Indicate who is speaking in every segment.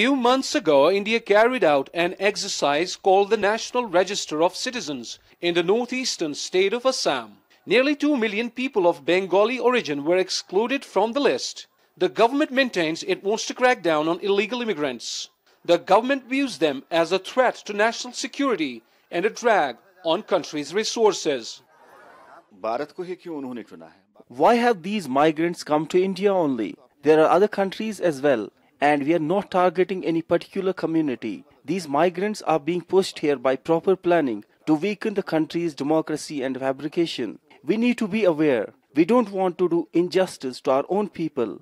Speaker 1: Few months ago, India carried out an exercise called the National Register of Citizens in the northeastern state of Assam. Nearly 2 million people of Bengali origin were excluded from the list. The government maintains it wants to crack down on illegal immigrants. The government views them as a threat to national security and a drag on country's resources.
Speaker 2: Why have these migrants come to India only? There are other countries as well and we are not targeting any particular community. These migrants are being pushed here by proper planning to weaken the country's democracy and fabrication. We need to be aware. We don't want to do injustice to our own people.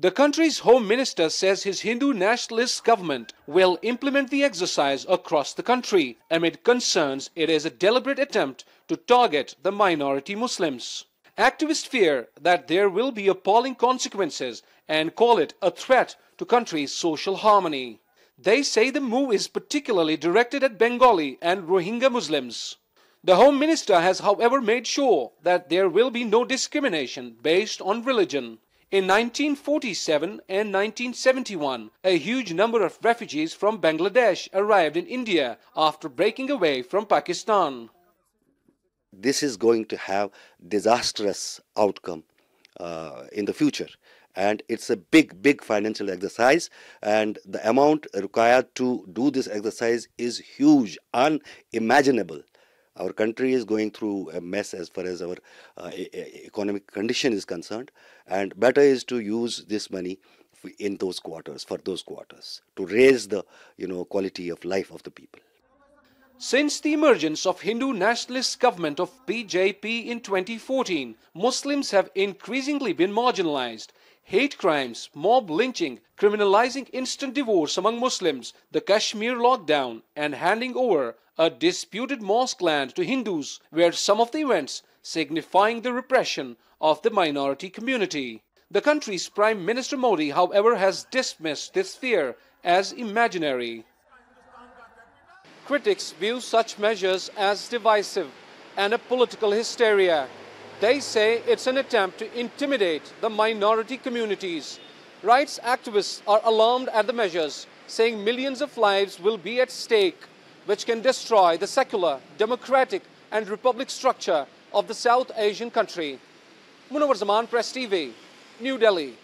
Speaker 1: The country's home minister says his Hindu nationalist government will implement the exercise across the country amid concerns it is a deliberate attempt to target the minority Muslims. Activists fear that there will be appalling consequences and call it a threat to country's social harmony. They say the move is particularly directed at Bengali and Rohingya Muslims. The Home Minister has, however, made sure that there will be no discrimination based on religion. In 1947 and 1971, a huge number of refugees from Bangladesh arrived in India after breaking away from Pakistan
Speaker 3: this is going to have disastrous outcome uh, in the future and it's a big big financial exercise and the amount required to do this exercise is huge unimaginable our country is going through a mess as far as our uh, economic condition is concerned and better is to use this money in those quarters for those quarters to raise the you know quality of life of the people
Speaker 1: since the emergence of Hindu nationalist government of BJP in 2014, Muslims have increasingly been marginalized. Hate crimes, mob lynching, criminalizing instant divorce among Muslims, the Kashmir lockdown, and handing over a disputed mosque land to Hindus were some of the events signifying the repression of the minority community. The country's Prime Minister Modi, however, has dismissed this fear as imaginary. Critics view such measures as divisive and a political hysteria. They say it's an attempt to intimidate the minority communities. Rights activists are alarmed at the measures, saying millions of lives will be at stake, which can destroy the secular, democratic and republic structure of the South Asian country. Munawar Zaman, Press TV, New Delhi.